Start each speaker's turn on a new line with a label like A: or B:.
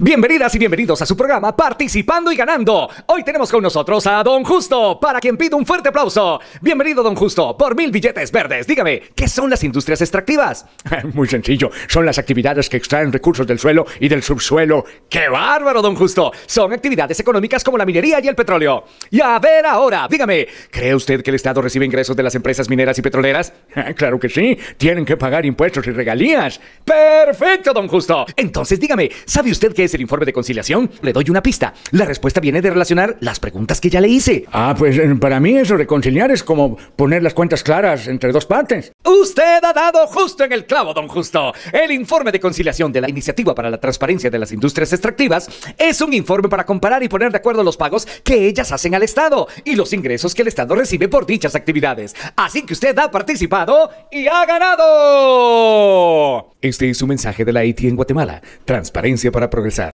A: Bienvenidas y bienvenidos a su programa Participando y Ganando. Hoy tenemos con nosotros a Don Justo, para quien pido un fuerte aplauso. Bienvenido, Don Justo, por mil billetes verdes. Dígame, ¿qué son las industrias extractivas? Muy sencillo, son las actividades que extraen recursos del suelo y del subsuelo. ¡Qué bárbaro, Don Justo! Son actividades económicas como la minería y el petróleo. Y a ver ahora, dígame, ¿cree usted que el Estado recibe ingresos de las empresas mineras y petroleras? claro que sí, tienen que pagar impuestos y regalías. Perfecto, Don Justo. Entonces dígame, ¿sabe usted qué? el informe de conciliación? Le doy una pista. La respuesta viene de relacionar las preguntas que ya le hice. Ah, pues eh, para mí eso reconciliar es como poner las cuentas claras entre dos partes. Usted ha dado justo en el clavo, don Justo. El informe de conciliación de la Iniciativa para la Transparencia de las Industrias Extractivas es un informe para comparar y poner de acuerdo los pagos que ellas hacen al Estado y los ingresos que el Estado recibe por dichas actividades. Así que usted ha participado y ha ganado. Este es un mensaje de la IT en Guatemala. Transparencia para progresar.